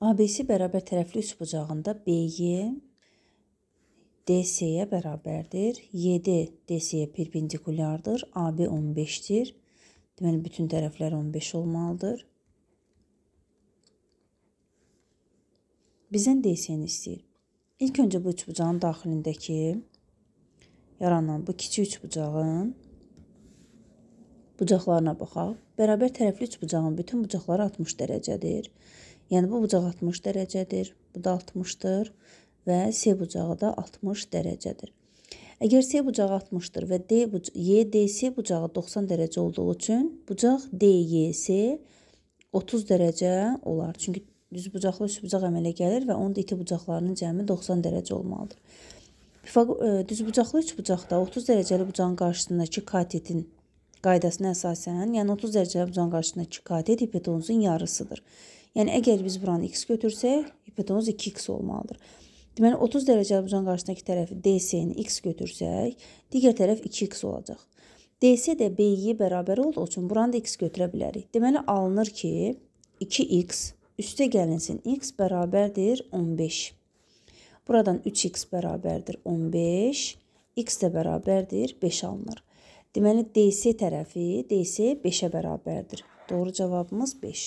ABC bərabər tərəfli üçbucağında BY DC-yə bərabərdir. 7 DC-yə perpendikulyardır. AB 15-dir. Deməli bütün tərəflər 15 olmalıdır. Bizdən DC-ni istəyir. İlk öncə bu üçbucağın daxilindəki yaranan bu kiçik üçbucağın Bucaqlarına baxaq. Bərabər tərəfli üç bucağın bütün bucaqları 60 dərəcədir. Yəni bu bucaq 60 dərəcədir, bu da 60-dır və C bucağı da 60 dərəcədir. Əgər C bucağı 60-dır və D buca YDC bucağı 90 dərəcə olduğu üçün bucaq DYC 30 dərəcə olar. Çünki düz bucaqlı üç bucaq əmələ gəlir və onun da iti bucaqlarının cəmi 90 dərəcə olmalıdır. Pifaq e, düz bucaqlı üç bucaqda 30 dərəcəli bucağın qarşısındakı katetin qaydasına əsasən, yəni 30 dərəcə uzanqaçlığına 2K-də hipotenuzun yarısıdır. Yəni əgər biz buranı x götürsək, hipotenuz 2x olmalıdır. Deməli 30 dərəcə uzanqaçlığındakı tərəfi DC-ni x götürsək, digər tərəf 2x olacaq. DC də B-yə bərabər olduğu üçün buranı da x götürə bilərik. Deməli alınır ki, 2x üstə gəlinsin x bərabərdir 15. Buradan 3x bərabərdir 15, x də bərabərdir 5 alınır. Deməli, DC tərəfi, DC 5-ə bərabərdir. Doğru cavabımız 5.